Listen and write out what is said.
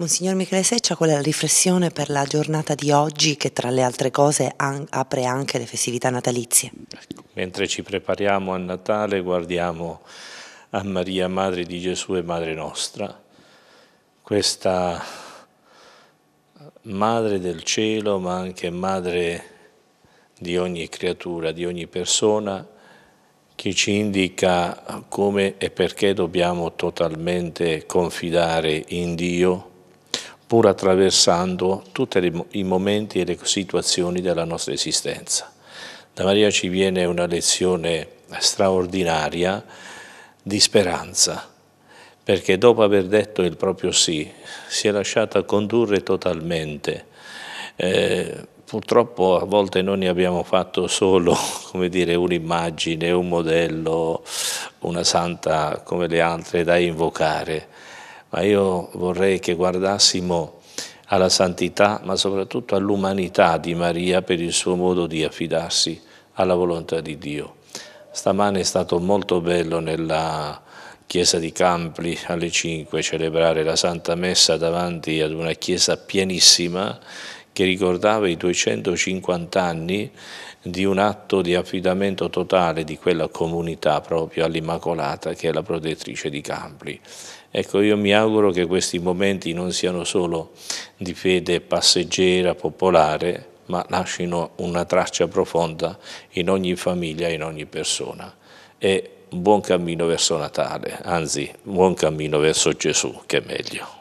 Monsignor Michele Seccia, qual è la riflessione per la giornata di oggi che tra le altre cose an apre anche le festività natalizie? Ecco, mentre ci prepariamo a Natale guardiamo a Maria, Madre di Gesù e Madre nostra, questa Madre del cielo ma anche Madre di ogni creatura, di ogni persona, che ci indica come e perché dobbiamo totalmente confidare in Dio pur attraversando tutti i momenti e le situazioni della nostra esistenza. Da Maria ci viene una lezione straordinaria di speranza, perché dopo aver detto il proprio sì, si è lasciata condurre totalmente. Eh, purtroppo a volte noi ne abbiamo fatto solo un'immagine, un modello, una santa come le altre da invocare ma io vorrei che guardassimo alla santità, ma soprattutto all'umanità di Maria per il suo modo di affidarsi alla volontà di Dio. Stamane è stato molto bello nella chiesa di Campli alle 5 celebrare la Santa Messa davanti ad una chiesa pienissima che ricordava i 250 anni di un atto di affidamento totale di quella comunità proprio all'Immacolata che è la protettrice di Campli. Ecco, io mi auguro che questi momenti non siano solo di fede passeggera, popolare, ma lasciano una traccia profonda in ogni famiglia, in ogni persona. E buon cammino verso Natale, anzi buon cammino verso Gesù, che è meglio.